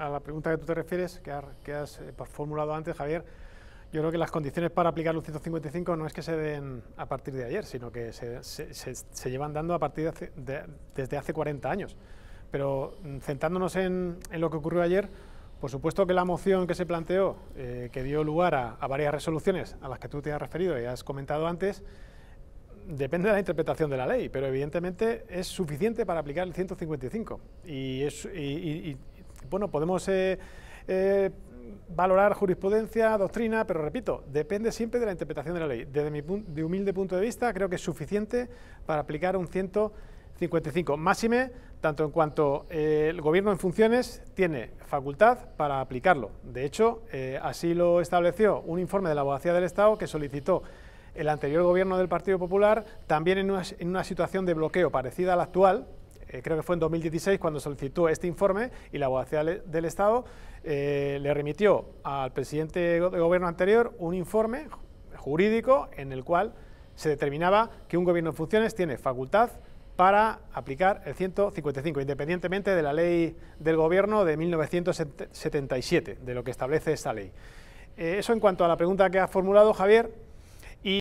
a la pregunta que tú te refieres, que, has, eh, pues, formulado antes, Javier, yo creo que las condiciones para aplicar el 155 no es que se den a partir de ayer, sino que se, llevan dando a partir desde hace 40 años. Pero mm, centrándonos en, lo que ocurrió ayer, por supuesto que la moción que se planteó, eh, que dio lugar a, varias resoluciones a las que tú te has referido y has comentado antes, depende de la interpretación de la ley, pero evidentemente es suficiente para aplicar el 155. Y, es, bueno, podemos eh, eh, valorar jurisprudencia, doctrina, pero repito, depende siempre de la interpretación de la ley. Desde mi humilde punto de vista, creo que es suficiente para aplicar un 155. Máxime, tanto en cuanto eh, el gobierno en funciones tiene facultad para aplicarlo. De hecho, así lo estableció un informe de la Abogacía del Estado que solicitó el anterior gobierno del Partido Popular, también en una, en una situación de bloqueo parecida a la actual, eh, creo que fue en 2016 cuando solicitó este informe y la Abogacía del e-, Estado eh, le remitió al presidente de gobierno anterior un informe jurídico en el cual se determinaba que un gobierno en funciones tiene facultad para aplicar el 155, independientemente de la ley del gobierno de 1977, de lo que establece esa ley. Eh, eso en cuanto a la pregunta que ha formulado Javier,